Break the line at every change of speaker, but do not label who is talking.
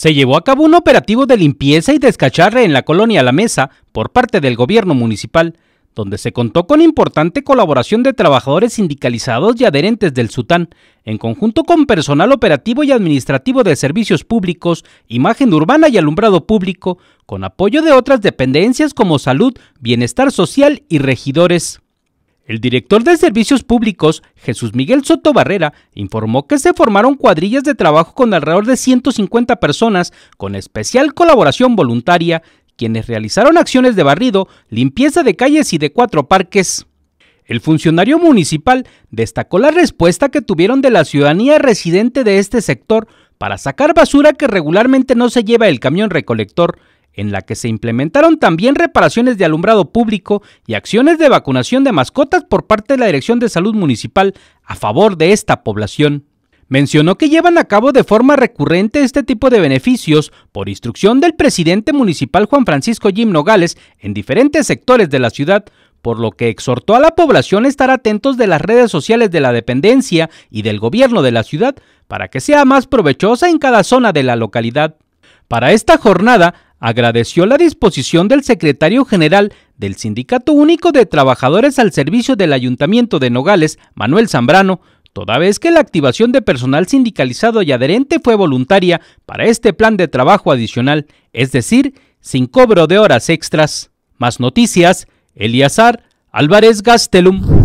Se llevó a cabo un operativo de limpieza y descacharre en la colonia La Mesa por parte del gobierno municipal, donde se contó con importante colaboración de trabajadores sindicalizados y adherentes del SUTAN, en conjunto con personal operativo y administrativo de servicios públicos, imagen urbana y alumbrado público, con apoyo de otras dependencias como salud, bienestar social y regidores. El director de Servicios Públicos, Jesús Miguel Soto Barrera, informó que se formaron cuadrillas de trabajo con alrededor de 150 personas, con especial colaboración voluntaria, quienes realizaron acciones de barrido, limpieza de calles y de cuatro parques. El funcionario municipal destacó la respuesta que tuvieron de la ciudadanía residente de este sector para sacar basura que regularmente no se lleva el camión recolector, en la que se implementaron también reparaciones de alumbrado público y acciones de vacunación de mascotas por parte de la Dirección de Salud Municipal a favor de esta población. Mencionó que llevan a cabo de forma recurrente este tipo de beneficios por instrucción del presidente municipal Juan Francisco Jim Nogales en diferentes sectores de la ciudad, por lo que exhortó a la población a estar atentos de las redes sociales de la dependencia y del gobierno de la ciudad para que sea más provechosa en cada zona de la localidad. Para esta jornada agradeció la disposición del secretario general del Sindicato Único de Trabajadores al servicio del Ayuntamiento de Nogales, Manuel Zambrano, toda vez que la activación de personal sindicalizado y adherente fue voluntaria para este plan de trabajo adicional, es decir, sin cobro de horas extras. Más noticias, Eliazar Álvarez Gastelum.